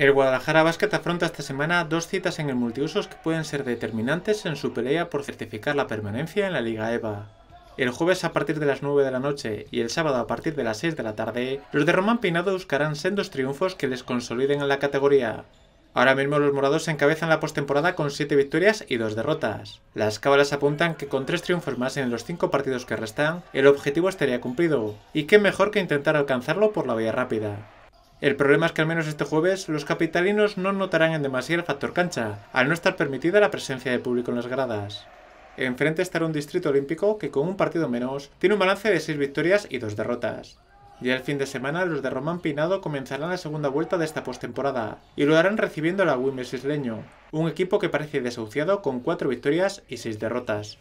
El Guadalajara Basket afronta esta semana dos citas en el multiusos que pueden ser determinantes en su pelea por certificar la permanencia en la Liga EVA. El jueves a partir de las 9 de la noche y el sábado a partir de las 6 de la tarde, los de Román Pinado buscarán sendos triunfos que les consoliden en la categoría. Ahora mismo los morados se encabezan la postemporada con 7 victorias y 2 derrotas. Las cábalas apuntan que con 3 triunfos más en los 5 partidos que restan, el objetivo estaría cumplido, y qué mejor que intentar alcanzarlo por la vía rápida. El problema es que al menos este jueves los capitalinos no notarán en demasía el factor cancha, al no estar permitida la presencia de público en las gradas. Enfrente estará un distrito olímpico que con un partido menos tiene un balance de 6 victorias y 2 derrotas. Ya el fin de semana los de Román Pinado comenzarán la segunda vuelta de esta postemporada y lo harán recibiendo a la Wimers isleño, un equipo que parece desahuciado con 4 victorias y 6 derrotas.